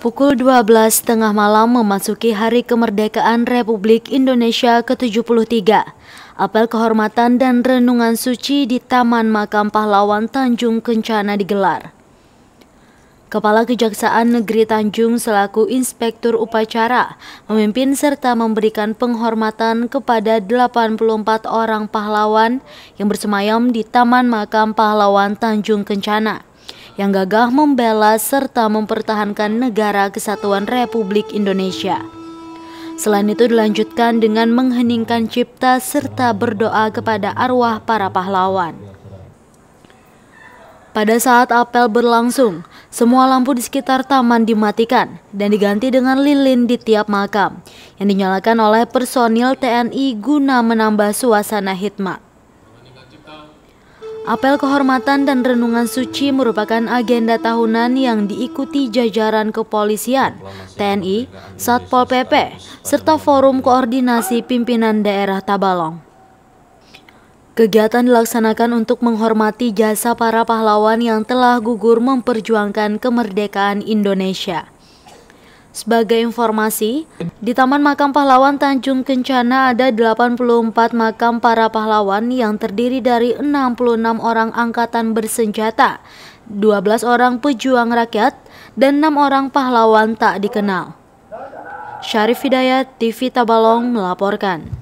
Pukul 12.30 malam memasuki Hari Kemerdekaan Republik Indonesia ke-73. Apel kehormatan dan renungan suci di Taman Makam Pahlawan Tanjung Kencana digelar. Kepala Kejaksaan Negeri Tanjung selaku Inspektur Upacara memimpin serta memberikan penghormatan kepada 84 orang pahlawan yang bersemayam di Taman Makam Pahlawan Tanjung Kencana yang gagah membela serta mempertahankan negara kesatuan Republik Indonesia. Selain itu dilanjutkan dengan mengheningkan cipta serta berdoa kepada arwah para pahlawan. Pada saat apel berlangsung, semua lampu di sekitar taman dimatikan dan diganti dengan lilin di tiap makam yang dinyalakan oleh personil TNI guna menambah suasana hikmat. Apel kehormatan dan renungan suci merupakan agenda tahunan yang diikuti jajaran kepolisian, TNI, Satpol PP, serta forum koordinasi pimpinan daerah Tabalong. Kegiatan dilaksanakan untuk menghormati jasa para pahlawan yang telah gugur memperjuangkan kemerdekaan Indonesia. Sebagai informasi, di Taman Makam Pahlawan Tanjung Kencana ada 84 makam para pahlawan yang terdiri dari 66 orang angkatan bersenjata, 12 orang pejuang rakyat, dan 6 orang pahlawan tak dikenal. Syarif Hidayat, TV Tabalong melaporkan.